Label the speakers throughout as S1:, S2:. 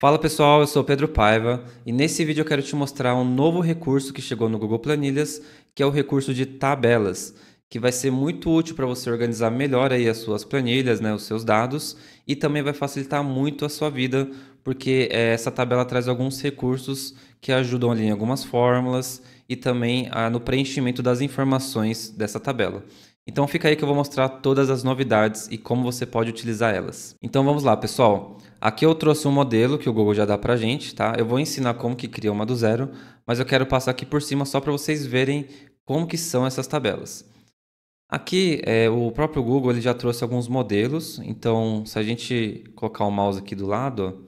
S1: Fala pessoal, eu sou Pedro Paiva e nesse vídeo eu quero te mostrar um novo recurso que chegou no Google Planilhas, que é o recurso de tabelas, que vai ser muito útil para você organizar melhor aí as suas planilhas, né, os seus dados e também vai facilitar muito a sua vida, porque é, essa tabela traz alguns recursos que ajudam ali em algumas fórmulas e também ah, no preenchimento das informações dessa tabela. Então fica aí que eu vou mostrar todas as novidades e como você pode utilizar elas. Então vamos lá pessoal. Aqui eu trouxe um modelo que o Google já dá pra gente, tá? Eu vou ensinar como que cria uma do zero, mas eu quero passar aqui por cima só para vocês verem como que são essas tabelas. Aqui, é, o próprio Google ele já trouxe alguns modelos, então se a gente colocar o mouse aqui do lado,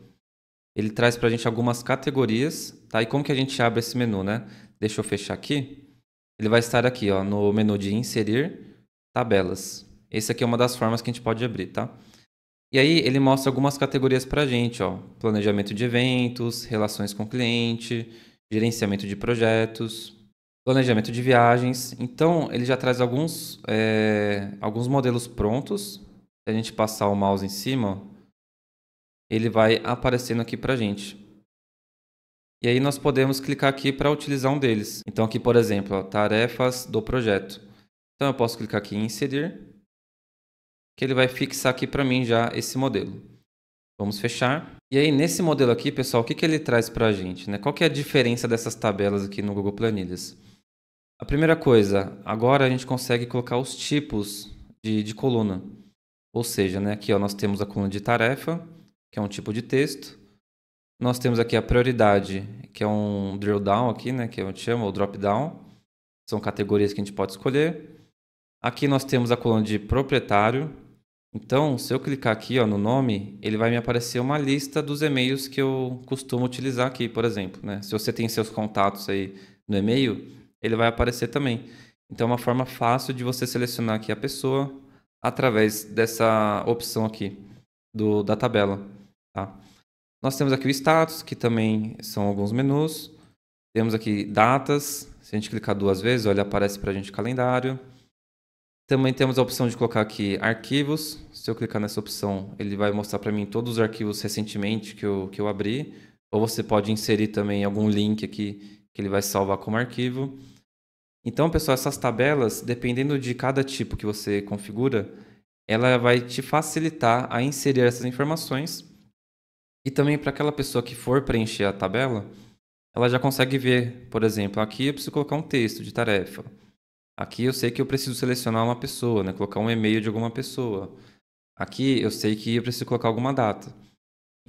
S1: ele traz para gente algumas categorias, tá? E como que a gente abre esse menu, né? Deixa eu fechar aqui. Ele vai estar aqui, ó, no menu de inserir tabelas. Essa aqui é uma das formas que a gente pode abrir, tá? E aí ele mostra algumas categorias para a gente, ó, planejamento de eventos, relações com o cliente, gerenciamento de projetos, planejamento de viagens. Então ele já traz alguns, é, alguns modelos prontos. Se a gente passar o mouse em cima, ele vai aparecendo aqui para a gente. E aí nós podemos clicar aqui para utilizar um deles. Então aqui, por exemplo, ó, tarefas do projeto. Então eu posso clicar aqui em inserir que ele vai fixar aqui para mim já esse modelo. Vamos fechar. E aí, nesse modelo aqui, pessoal, o que, que ele traz para a gente? Né? Qual que é a diferença dessas tabelas aqui no Google Planilhas? A primeira coisa, agora a gente consegue colocar os tipos de, de coluna. Ou seja, né, aqui ó, nós temos a coluna de tarefa, que é um tipo de texto. Nós temos aqui a prioridade, que é um drill down aqui, né, que a gente chama, ou drop down. São categorias que a gente pode escolher. Aqui nós temos a coluna de proprietário, então, se eu clicar aqui ó, no nome, ele vai me aparecer uma lista dos e-mails que eu costumo utilizar aqui, por exemplo. Né? Se você tem seus contatos aí no e-mail, ele vai aparecer também. Então, é uma forma fácil de você selecionar aqui a pessoa através dessa opção aqui do, da tabela. Tá? Nós temos aqui o status, que também são alguns menus. Temos aqui datas. Se a gente clicar duas vezes, olha, aparece para a gente calendário. Também temos a opção de colocar aqui arquivos. Se eu clicar nessa opção, ele vai mostrar para mim todos os arquivos recentemente que eu, que eu abri. Ou você pode inserir também algum link aqui que ele vai salvar como arquivo. Então, pessoal, essas tabelas, dependendo de cada tipo que você configura, ela vai te facilitar a inserir essas informações. E também para aquela pessoa que for preencher a tabela, ela já consegue ver, por exemplo, aqui eu preciso colocar um texto de tarefa. Aqui eu sei que eu preciso selecionar uma pessoa, né? Colocar um e-mail de alguma pessoa. Aqui eu sei que eu preciso colocar alguma data.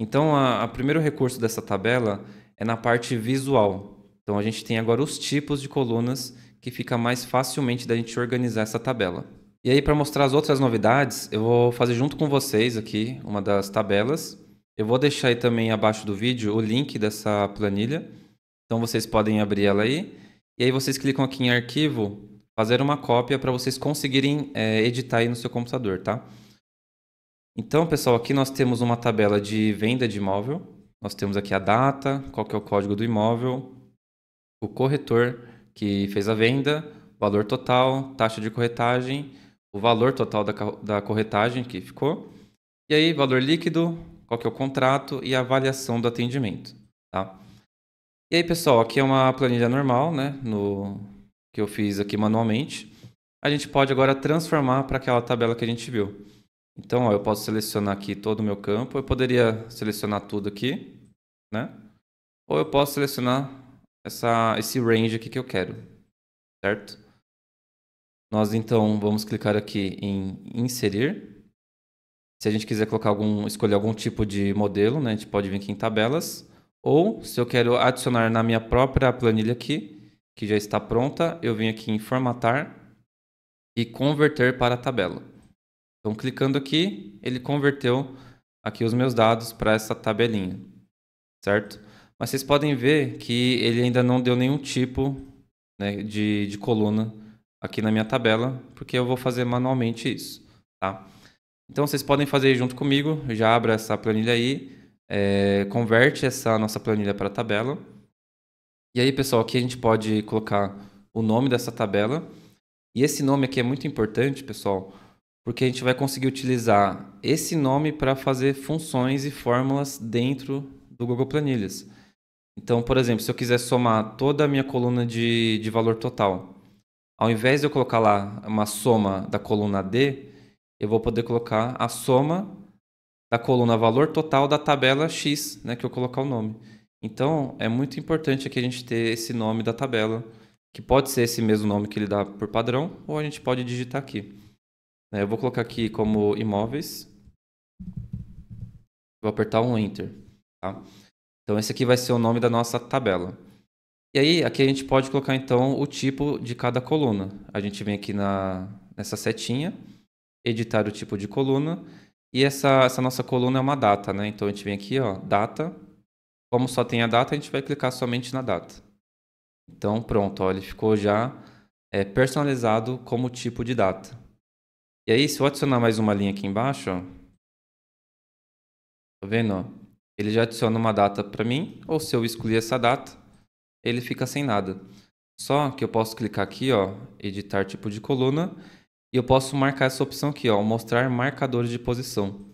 S1: Então, o primeiro recurso dessa tabela é na parte visual. Então, a gente tem agora os tipos de colunas que fica mais facilmente da gente organizar essa tabela. E aí, para mostrar as outras novidades, eu vou fazer junto com vocês aqui uma das tabelas. Eu vou deixar aí também abaixo do vídeo o link dessa planilha. Então, vocês podem abrir ela aí. E aí, vocês clicam aqui em arquivo fazer uma cópia para vocês conseguirem é, editar aí no seu computador, tá? Então, pessoal, aqui nós temos uma tabela de venda de imóvel. Nós temos aqui a data, qual que é o código do imóvel, o corretor que fez a venda, valor total, taxa de corretagem, o valor total da, da corretagem que ficou, e aí valor líquido, qual que é o contrato e a avaliação do atendimento, tá? E aí, pessoal, aqui é uma planilha normal, né, no, que eu fiz aqui manualmente, a gente pode agora transformar para aquela tabela que a gente viu. Então, ó, eu posso selecionar aqui todo o meu campo, eu poderia selecionar tudo aqui, né? Ou eu posso selecionar essa, esse range aqui que eu quero, certo? Nós, então, vamos clicar aqui em inserir. Se a gente quiser colocar algum, escolher algum tipo de modelo, né, a gente pode vir aqui em tabelas. Ou, se eu quero adicionar na minha própria planilha aqui, que já está pronta, eu venho aqui em formatar e converter para tabela. Então, clicando aqui, ele converteu aqui os meus dados para essa tabelinha, certo? Mas vocês podem ver que ele ainda não deu nenhum tipo né, de, de coluna aqui na minha tabela, porque eu vou fazer manualmente isso, tá? Então, vocês podem fazer junto comigo, já abra essa planilha aí, é, converte essa nossa planilha para tabela, e aí, pessoal, aqui a gente pode colocar o nome dessa tabela. E esse nome aqui é muito importante, pessoal, porque a gente vai conseguir utilizar esse nome para fazer funções e fórmulas dentro do Google Planilhas. Então, por exemplo, se eu quiser somar toda a minha coluna de, de valor total, ao invés de eu colocar lá uma soma da coluna D, eu vou poder colocar a soma da coluna valor total da tabela X, né, que eu colocar o nome. Então, é muito importante aqui a gente ter esse nome da tabela, que pode ser esse mesmo nome que ele dá por padrão, ou a gente pode digitar aqui. É, eu vou colocar aqui como imóveis. Vou apertar um Enter. Tá? Então, esse aqui vai ser o nome da nossa tabela. E aí, aqui a gente pode colocar, então, o tipo de cada coluna. A gente vem aqui na, nessa setinha, editar o tipo de coluna. E essa, essa nossa coluna é uma data, né? Então, a gente vem aqui, ó, data, como só tem a data, a gente vai clicar somente na data. Então, pronto, ó, ele ficou já é, personalizado como tipo de data. E aí, se eu adicionar mais uma linha aqui embaixo, ó, tá vendo? Ó, ele já adiciona uma data para mim, ou se eu excluir essa data, ele fica sem nada. Só que eu posso clicar aqui, ó, editar tipo de coluna, e eu posso marcar essa opção aqui, ó, mostrar marcadores de posição.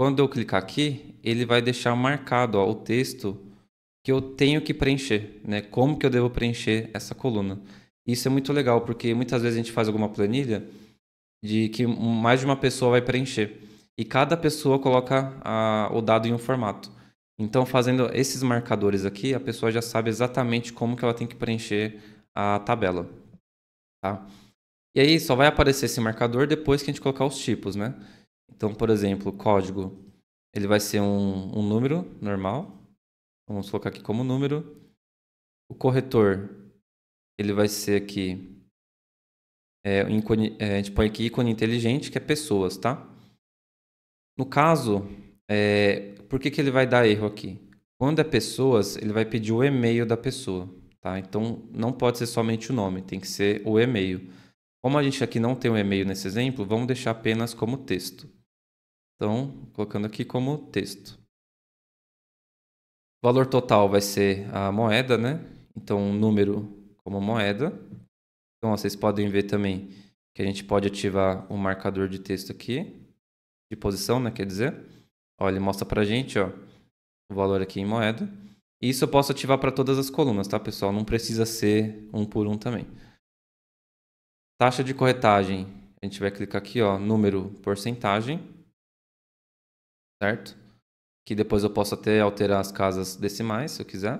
S1: Quando eu clicar aqui, ele vai deixar marcado ó, o texto que eu tenho que preencher, né? Como que eu devo preencher essa coluna. Isso é muito legal, porque muitas vezes a gente faz alguma planilha de que mais de uma pessoa vai preencher. E cada pessoa coloca a, o dado em um formato. Então, fazendo esses marcadores aqui, a pessoa já sabe exatamente como que ela tem que preencher a tabela. Tá? E aí, só vai aparecer esse marcador depois que a gente colocar os tipos, né? Então, por exemplo, o código, ele vai ser um, um número normal. Vamos colocar aqui como número. O corretor, ele vai ser aqui... É, ícone, é, a gente põe aqui ícone inteligente, que é pessoas, tá? No caso, é, por que, que ele vai dar erro aqui? Quando é pessoas, ele vai pedir o e-mail da pessoa, tá? Então, não pode ser somente o nome, tem que ser o e-mail. Como a gente aqui não tem o um e-mail nesse exemplo, vamos deixar apenas como texto. Então, colocando aqui como texto. O valor total vai ser a moeda, né? Então, um número como moeda. Então, ó, vocês podem ver também que a gente pode ativar um marcador de texto aqui, de posição, né? Quer dizer, ó, ele mostra pra gente, ó, o valor aqui em moeda. isso eu posso ativar para todas as colunas, tá, pessoal? Não precisa ser um por um também. Taxa de corretagem, a gente vai clicar aqui, ó, número, porcentagem certo? Que depois eu posso até alterar as casas decimais, se eu quiser.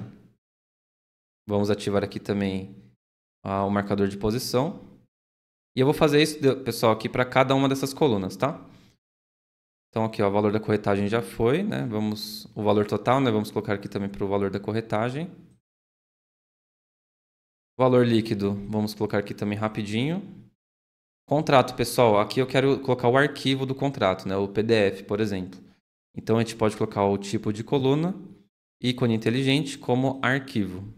S1: Vamos ativar aqui também ah, o marcador de posição. E eu vou fazer isso, pessoal, aqui para cada uma dessas colunas, tá? Então aqui, ó, o valor da corretagem já foi, né? Vamos o valor total, né? Vamos colocar aqui também para o valor da corretagem. Valor líquido, vamos colocar aqui também rapidinho. Contrato, pessoal, aqui eu quero colocar o arquivo do contrato, né? O PDF, por exemplo. Então a gente pode colocar o tipo de coluna, ícone inteligente como arquivo,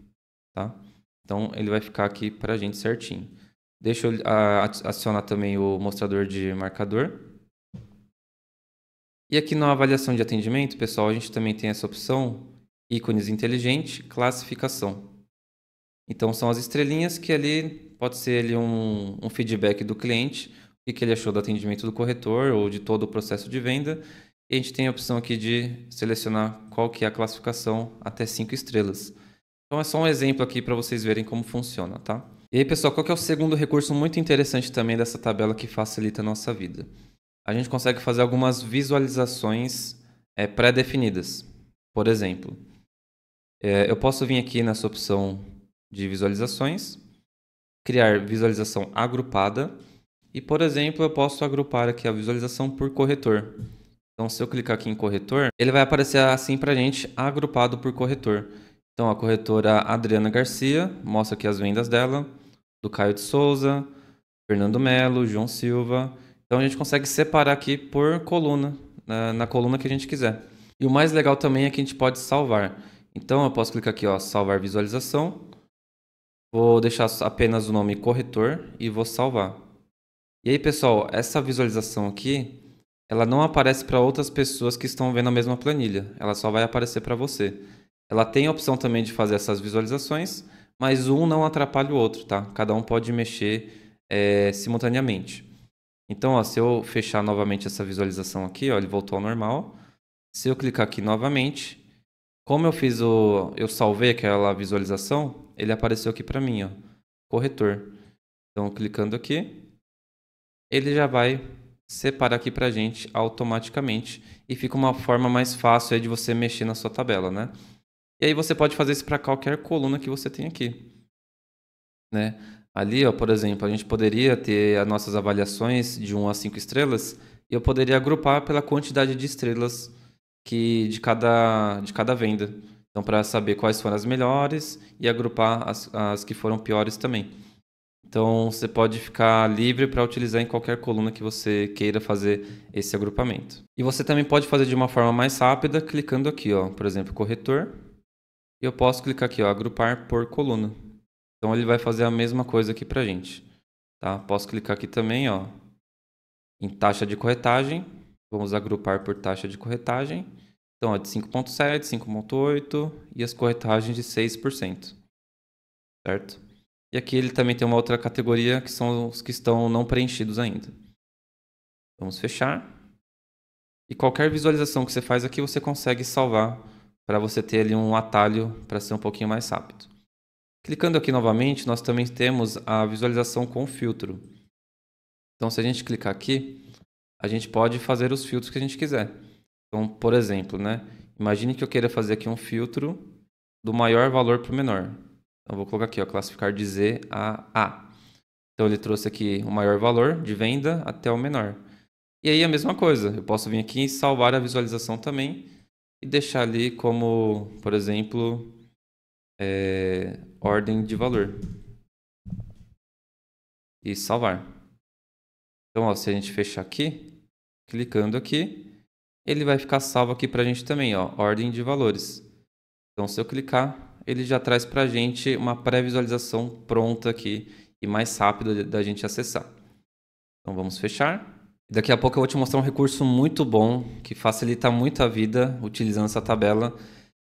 S1: tá? Então ele vai ficar aqui para a gente certinho. Deixa eu acionar ah, também o mostrador de marcador. E aqui na avaliação de atendimento, pessoal, a gente também tem essa opção ícones inteligente, classificação. Então são as estrelinhas que ali pode ser ali um, um feedback do cliente, o que ele achou do atendimento do corretor ou de todo o processo de venda e a gente tem a opção aqui de selecionar qual que é a classificação até 5 estrelas. Então é só um exemplo aqui para vocês verem como funciona, tá? E aí, pessoal, qual que é o segundo recurso muito interessante também dessa tabela que facilita a nossa vida? A gente consegue fazer algumas visualizações é, pré-definidas. Por exemplo, é, eu posso vir aqui nessa opção de visualizações, criar visualização agrupada e, por exemplo, eu posso agrupar aqui a visualização por corretor. Então, se eu clicar aqui em corretor, ele vai aparecer assim para a gente, agrupado por corretor. Então, a corretora Adriana Garcia, mostra aqui as vendas dela, do Caio de Souza, Fernando Melo, João Silva. Então, a gente consegue separar aqui por coluna, na, na coluna que a gente quiser. E o mais legal também é que a gente pode salvar. Então, eu posso clicar aqui, ó, salvar visualização. Vou deixar apenas o nome corretor e vou salvar. E aí, pessoal, essa visualização aqui, ela não aparece para outras pessoas que estão vendo a mesma planilha. Ela só vai aparecer para você. Ela tem a opção também de fazer essas visualizações, mas um não atrapalha o outro, tá? Cada um pode mexer é, simultaneamente. Então, ó, se eu fechar novamente essa visualização aqui, ó, ele voltou ao normal. Se eu clicar aqui novamente, como eu fiz o, eu salvei aquela visualização, ele apareceu aqui para mim, ó, corretor. Então, clicando aqui, ele já vai separa aqui para a gente automaticamente e fica uma forma mais fácil de você mexer na sua tabela, né? E aí você pode fazer isso para qualquer coluna que você tem aqui, né? Ali, ó, por exemplo, a gente poderia ter as nossas avaliações de 1 a 5 estrelas e eu poderia agrupar pela quantidade de estrelas que de cada, de cada venda. Então, para saber quais foram as melhores e agrupar as, as que foram piores também. Então você pode ficar livre para utilizar em qualquer coluna que você queira fazer esse agrupamento. E você também pode fazer de uma forma mais rápida clicando aqui, ó, por exemplo, corretor. E eu posso clicar aqui, ó, agrupar por coluna. Então ele vai fazer a mesma coisa aqui para gente. Tá? Posso clicar aqui também, ó, em taxa de corretagem. Vamos agrupar por taxa de corretagem. Então, ó, de 5.7, 5.8 e as corretagens de 6%. Certo? E aqui ele também tem uma outra categoria que são os que estão não preenchidos ainda. Vamos fechar. E qualquer visualização que você faz aqui, você consegue salvar para você ter ali um atalho para ser um pouquinho mais rápido. Clicando aqui novamente, nós também temos a visualização com filtro. Então, se a gente clicar aqui, a gente pode fazer os filtros que a gente quiser. Então, por exemplo, né? imagine que eu queira fazer aqui um filtro do maior valor para o menor. Então vou colocar aqui, ó, classificar de Z a A. Então ele trouxe aqui o maior valor de venda até o menor. E aí a mesma coisa, eu posso vir aqui e salvar a visualização também e deixar ali como, por exemplo, é, ordem de valor. E salvar. Então, ó, se a gente fechar aqui, clicando aqui, ele vai ficar salvo aqui para a gente também, ó, ordem de valores. Então, se eu clicar, ele já traz para a gente uma pré-visualização pronta aqui e mais rápida da gente acessar. Então vamos fechar. Daqui a pouco eu vou te mostrar um recurso muito bom que facilita muito a vida utilizando essa tabela,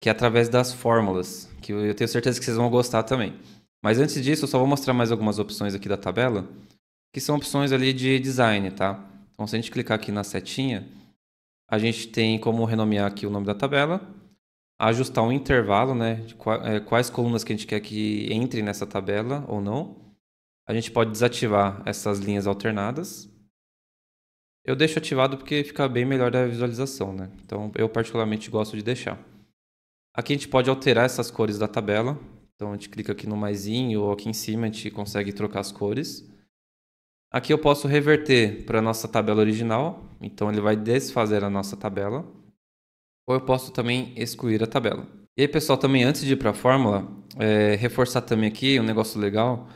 S1: que é através das fórmulas, que eu tenho certeza que vocês vão gostar também. Mas antes disso, eu só vou mostrar mais algumas opções aqui da tabela, que são opções ali de design, tá? Então se a gente clicar aqui na setinha, a gente tem como renomear aqui o nome da tabela, ajustar um intervalo, né? De é, quais colunas que a gente quer que entre nessa tabela ou não. A gente pode desativar essas linhas alternadas. Eu deixo ativado porque fica bem melhor a visualização, né? Então eu particularmente gosto de deixar. Aqui a gente pode alterar essas cores da tabela. Então a gente clica aqui no maisinho ou aqui em cima a gente consegue trocar as cores. Aqui eu posso reverter para a nossa tabela original. Então ele vai desfazer a nossa tabela ou eu posso também excluir a tabela. E aí, pessoal, também antes de ir para a fórmula, é, reforçar também aqui um negócio legal,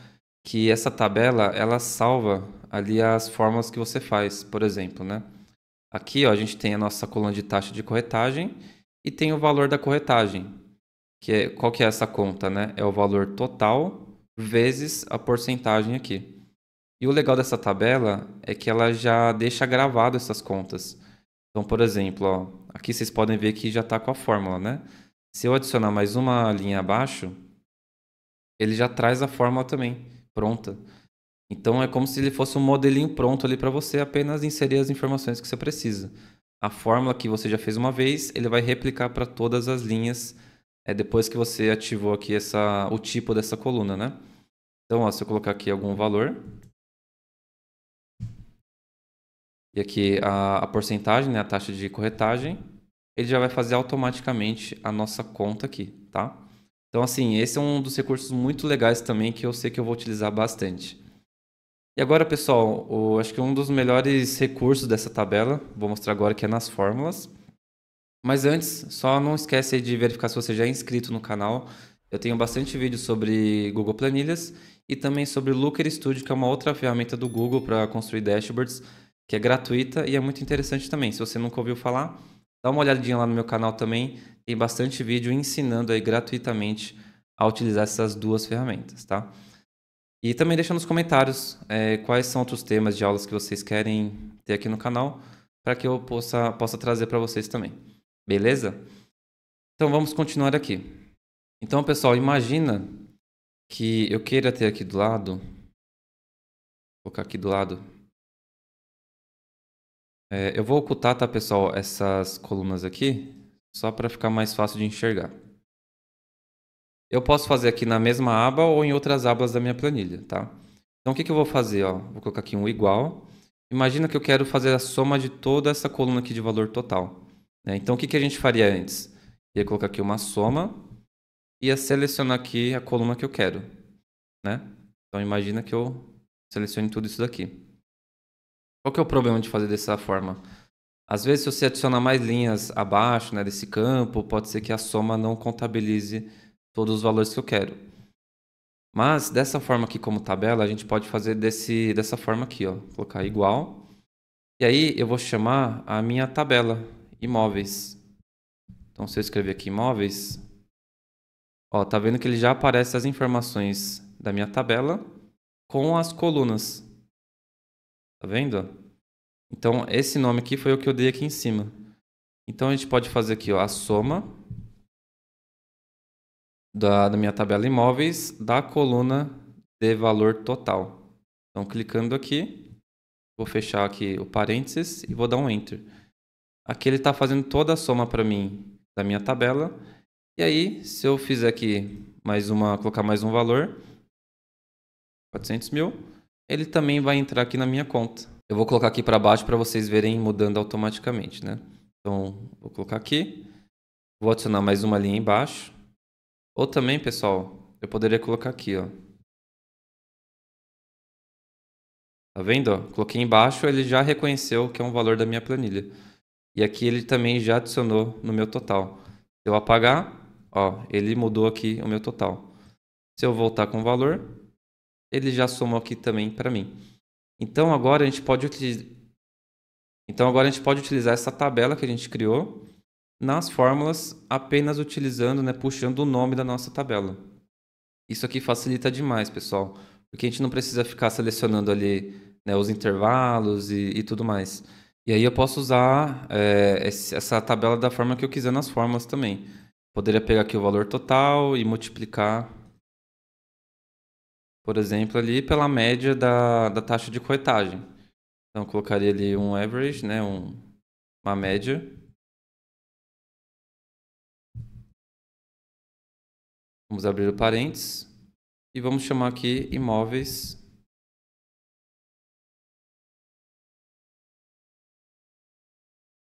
S1: que essa tabela, ela salva ali as fórmulas que você faz, por exemplo, né? Aqui, ó, a gente tem a nossa coluna de taxa de corretagem e tem o valor da corretagem, que é, qual que é essa conta, né? É o valor total vezes a porcentagem aqui. E o legal dessa tabela é que ela já deixa gravado essas contas. Então, por exemplo, ó, aqui vocês podem ver que já está com a fórmula, né? Se eu adicionar mais uma linha abaixo, ele já traz a fórmula também, pronta. Então é como se ele fosse um modelinho pronto ali para você apenas inserir as informações que você precisa. A fórmula que você já fez uma vez, ele vai replicar para todas as linhas é, depois que você ativou aqui essa, o tipo dessa coluna, né? Então, ó, se eu colocar aqui algum valor, e aqui a, a porcentagem, né, a taxa de corretagem, ele já vai fazer automaticamente a nossa conta aqui, tá? Então, assim, esse é um dos recursos muito legais também que eu sei que eu vou utilizar bastante. E agora, pessoal, o, acho que um dos melhores recursos dessa tabela, vou mostrar agora que é nas fórmulas. Mas antes, só não esquece de verificar se você já é inscrito no canal. Eu tenho bastante vídeo sobre Google Planilhas e também sobre Looker Studio, que é uma outra ferramenta do Google para construir dashboards que é gratuita e é muito interessante também. Se você nunca ouviu falar, dá uma olhadinha lá no meu canal também. Tem bastante vídeo ensinando aí gratuitamente a utilizar essas duas ferramentas, tá? E também deixa nos comentários é, quais são outros temas de aulas que vocês querem ter aqui no canal para que eu possa, possa trazer para vocês também. Beleza? Então vamos continuar aqui. Então, pessoal, imagina que eu queira ter aqui do lado, vou colocar aqui do lado, é, eu vou ocultar, tá, pessoal, essas colunas aqui, só para ficar mais fácil de enxergar. Eu posso fazer aqui na mesma aba ou em outras abas da minha planilha, tá? Então, o que, que eu vou fazer? Ó? Vou colocar aqui um igual. Imagina que eu quero fazer a soma de toda essa coluna aqui de valor total. Né? Então, o que, que a gente faria antes? Ia colocar aqui uma soma, e ia selecionar aqui a coluna que eu quero. Né? Então, imagina que eu selecione tudo isso daqui. Qual que é o problema de fazer dessa forma? Às vezes, se você adicionar mais linhas abaixo né, desse campo, pode ser que a soma não contabilize todos os valores que eu quero. Mas dessa forma aqui como tabela, a gente pode fazer desse, dessa forma aqui, ó. Colocar igual. E aí eu vou chamar a minha tabela imóveis. Então se eu escrever aqui imóveis, ó, tá vendo que ele já aparece as informações da minha tabela com as colunas. Tá vendo? Então, esse nome aqui foi o que eu dei aqui em cima. Então, a gente pode fazer aqui ó, a soma da, da minha tabela imóveis da coluna de valor total. Então, clicando aqui, vou fechar aqui o parênteses e vou dar um Enter. Aqui ele está fazendo toda a soma para mim da minha tabela. E aí, se eu fizer aqui mais uma, colocar mais um valor, 400 mil, ele também vai entrar aqui na minha conta. Eu vou colocar aqui para baixo para vocês verem mudando automaticamente, né? Então, vou colocar aqui. Vou adicionar mais uma linha embaixo. Ou também, pessoal, eu poderia colocar aqui, ó. Tá vendo? Coloquei embaixo, ele já reconheceu que é um valor da minha planilha. E aqui ele também já adicionou no meu total. Se eu apagar, ó, ele mudou aqui o meu total. Se eu voltar com o valor, ele já somou aqui também para mim. Então agora a gente pode utilizar Então agora a gente pode utilizar essa tabela que a gente criou nas fórmulas apenas utilizando, né, puxando o nome da nossa tabela. Isso aqui facilita demais, pessoal, porque a gente não precisa ficar selecionando ali né, os intervalos e, e, tudo mais. E aí eu posso usar é, essa tabela da forma que eu quiser nas fórmulas também. Poderia pegar aqui o valor total e multiplicar por exemplo, ali pela média da, da taxa de corretagem Então, colocaria ali um average, né, um, uma média. Vamos abrir o parênteses e vamos chamar aqui imóveis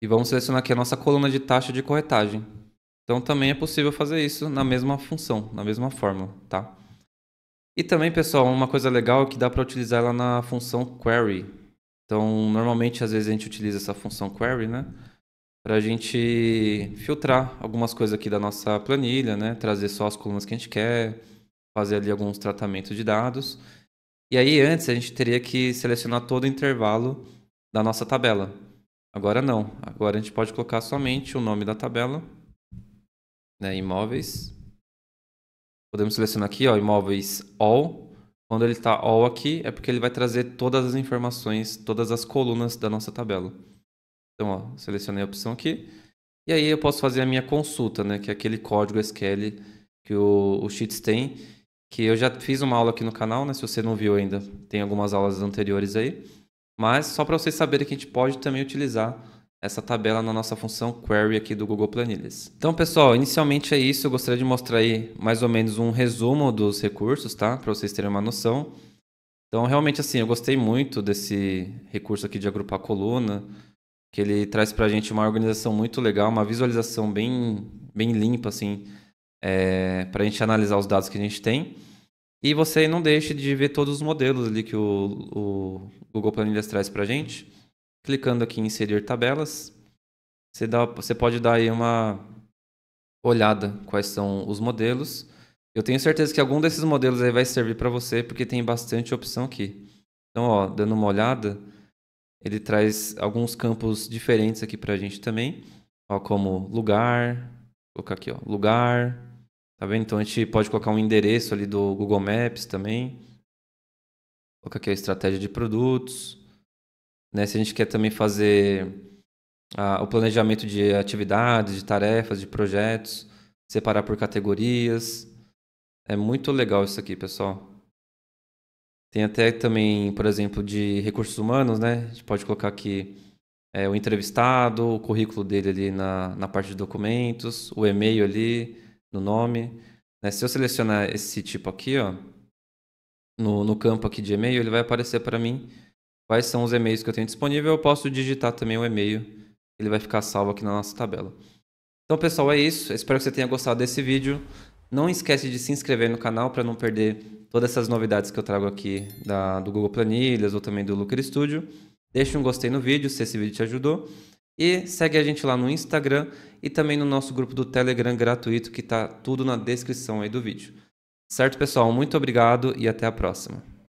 S1: E vamos selecionar aqui a nossa coluna de taxa de corretagem. Então também é possível fazer isso na mesma função, na mesma fórmula, tá? E também, pessoal, uma coisa legal é que dá para utilizar ela na função query. Então, normalmente, às vezes a gente utiliza essa função query, né? Para a gente filtrar algumas coisas aqui da nossa planilha, né? Trazer só as colunas que a gente quer, fazer ali alguns tratamentos de dados. E aí, antes, a gente teria que selecionar todo o intervalo da nossa tabela. Agora não. Agora a gente pode colocar somente o nome da tabela, né? Imóveis. Podemos selecionar aqui, ó, imóveis all. Quando ele está all aqui, é porque ele vai trazer todas as informações, todas as colunas da nossa tabela. Então, ó, selecionei a opção aqui. E aí eu posso fazer a minha consulta, né? Que é aquele código SQL que o, o Sheets tem. Que eu já fiz uma aula aqui no canal, né? Se você não viu ainda, tem algumas aulas anteriores aí. Mas só para vocês saberem que a gente pode também utilizar essa tabela na nossa função query aqui do Google Planilhas. Então, pessoal, inicialmente é isso. Eu gostaria de mostrar aí mais ou menos um resumo dos recursos, tá? Para vocês terem uma noção. Então, realmente, assim, eu gostei muito desse recurso aqui de agrupar coluna, que ele traz para a gente uma organização muito legal, uma visualização bem, bem limpa, assim, é, para a gente analisar os dados que a gente tem. E você não deixe de ver todos os modelos ali que o, o Google Planilhas traz para a gente. Clicando aqui em inserir tabelas, você, dá, você pode dar aí uma olhada quais são os modelos. Eu tenho certeza que algum desses modelos aí vai servir para você, porque tem bastante opção aqui. Então, ó, dando uma olhada, ele traz alguns campos diferentes aqui para a gente também, ó, como lugar, vou colocar aqui, ó, lugar, tá vendo? Então a gente pode colocar um endereço ali do Google Maps também, vou colocar aqui a estratégia de produtos, né? Se a gente quer também fazer a, o planejamento de atividades, de tarefas, de projetos, separar por categorias. É muito legal isso aqui, pessoal. Tem até também, por exemplo, de recursos humanos, né? A gente pode colocar aqui é, o entrevistado, o currículo dele ali na, na parte de documentos, o e-mail ali, no nome. Né? Se eu selecionar esse tipo aqui, ó, no, no campo aqui de e-mail, ele vai aparecer para mim quais são os e-mails que eu tenho disponível, eu posso digitar também o e-mail, ele vai ficar salvo aqui na nossa tabela. Então, pessoal, é isso. espero que você tenha gostado desse vídeo. Não esquece de se inscrever no canal para não perder todas essas novidades que eu trago aqui da, do Google Planilhas ou também do Looker Studio. Deixe um gostei no vídeo se esse vídeo te ajudou. E segue a gente lá no Instagram e também no nosso grupo do Telegram gratuito, que está tudo na descrição aí do vídeo. Certo, pessoal? Muito obrigado e até a próxima.